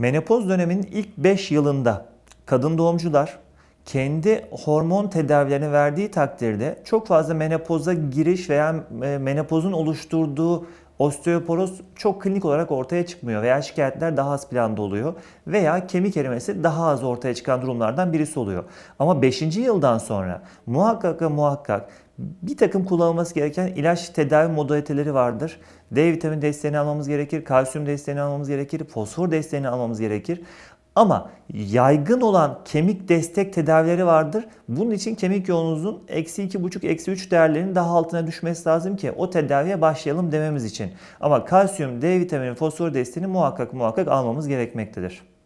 Menopoz döneminin ilk 5 yılında kadın doğumcular kendi hormon tedavilerini verdiği takdirde çok fazla menopoza giriş veya e, menopozun oluşturduğu Osteoporoz çok klinik olarak ortaya çıkmıyor veya şikayetler daha az planda oluyor veya kemik erimesi daha az ortaya çıkan durumlardan birisi oluyor. Ama 5. yıldan sonra muhakkak ve muhakkak bir takım kullanılması gereken ilaç tedavi modaliteleri vardır. D vitamini desteğini almamız gerekir, kalsiyum desteğini almamız gerekir, fosfor desteğini almamız gerekir. Ama yaygın olan kemik destek tedavileri vardır. Bunun için kemik yoğunluğunuzun eksi 2,5 eksi 3 değerlerinin daha altına düşmesi lazım ki o tedaviye başlayalım dememiz için. Ama kalsiyum, D vitamini, fosfor desteğini muhakkak muhakkak almamız gerekmektedir.